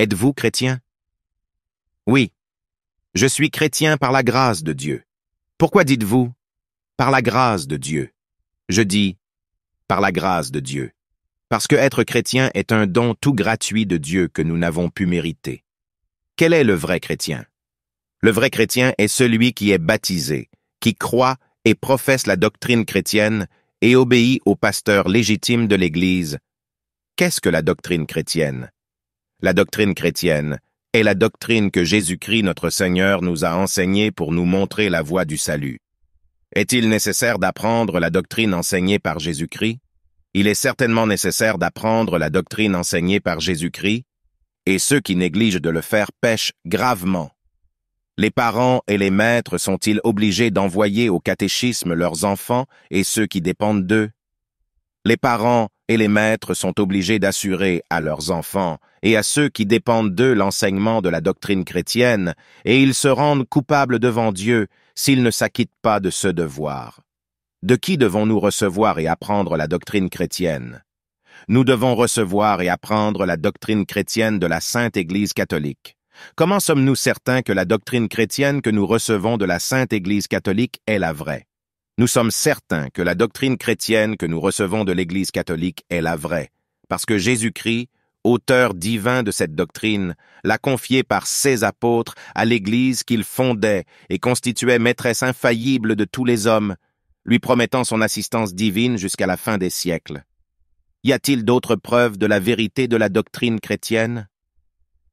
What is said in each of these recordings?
Êtes-vous chrétien Oui. Je suis chrétien par la grâce de Dieu. Pourquoi dites-vous Par la grâce de Dieu. Je dis par la grâce de Dieu. Parce que être chrétien est un don tout gratuit de Dieu que nous n'avons pu mériter. Quel est le vrai chrétien Le vrai chrétien est celui qui est baptisé, qui croit et professe la doctrine chrétienne et obéit au pasteur légitime de l'Église. Qu'est-ce que la doctrine chrétienne la doctrine chrétienne, est la doctrine que Jésus-Christ notre Seigneur nous a enseignée pour nous montrer la voie du salut. Est-il nécessaire d'apprendre la doctrine enseignée par Jésus-Christ Il est certainement nécessaire d'apprendre la doctrine enseignée par Jésus-Christ, et ceux qui négligent de le faire pêchent gravement. Les parents et les maîtres sont-ils obligés d'envoyer au catéchisme leurs enfants et ceux qui dépendent d'eux Les parents et les maîtres sont obligés d'assurer à leurs enfants et à ceux qui dépendent d'eux l'enseignement de la doctrine chrétienne, et ils se rendent coupables devant Dieu s'ils ne s'acquittent pas de ce devoir. De qui devons-nous recevoir et apprendre la doctrine chrétienne Nous devons recevoir et apprendre la doctrine chrétienne de la Sainte Église catholique. Comment sommes-nous certains que la doctrine chrétienne que nous recevons de la Sainte Église catholique est la vraie nous sommes certains que la doctrine chrétienne que nous recevons de l'Église catholique est la vraie, parce que Jésus-Christ, auteur divin de cette doctrine, l'a confiée par ses apôtres à l'Église qu'il fondait et constituait maîtresse infaillible de tous les hommes, lui promettant son assistance divine jusqu'à la fin des siècles. Y a-t-il d'autres preuves de la vérité de la doctrine chrétienne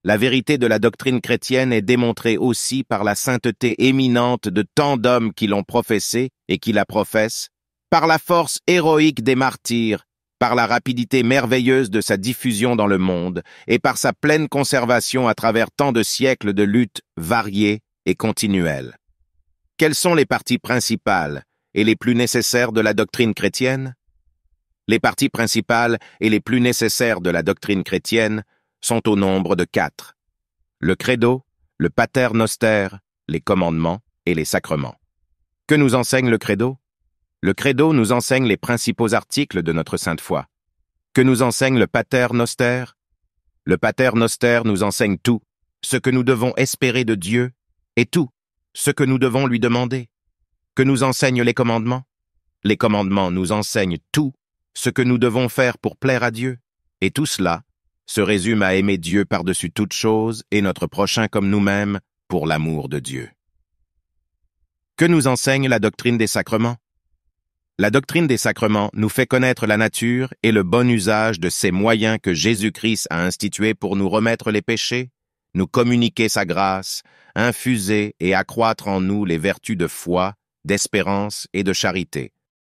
La vérité de la doctrine chrétienne est démontrée aussi par la sainteté éminente de tant d'hommes qui l'ont professée et qui la professe, par la force héroïque des martyrs, par la rapidité merveilleuse de sa diffusion dans le monde et par sa pleine conservation à travers tant de siècles de luttes variées et continuelles. Quelles sont les parties principales et les plus nécessaires de la doctrine chrétienne Les parties principales et les plus nécessaires de la doctrine chrétienne sont au nombre de quatre. Le credo, le pater noster, les commandements et les sacrements. Que nous enseigne le credo Le credo nous enseigne les principaux articles de notre sainte foi. Que nous enseigne le pater noster Le pater noster nous enseigne tout, ce que nous devons espérer de Dieu, et tout, ce que nous devons lui demander. Que nous enseignent les commandements Les commandements nous enseignent tout, ce que nous devons faire pour plaire à Dieu, et tout cela se résume à aimer Dieu par-dessus toute chose et notre prochain comme nous-mêmes pour l'amour de Dieu. Que nous enseigne la doctrine des sacrements La doctrine des sacrements nous fait connaître la nature et le bon usage de ces moyens que Jésus-Christ a institués pour nous remettre les péchés, nous communiquer sa grâce, infuser et accroître en nous les vertus de foi, d'espérance et de charité.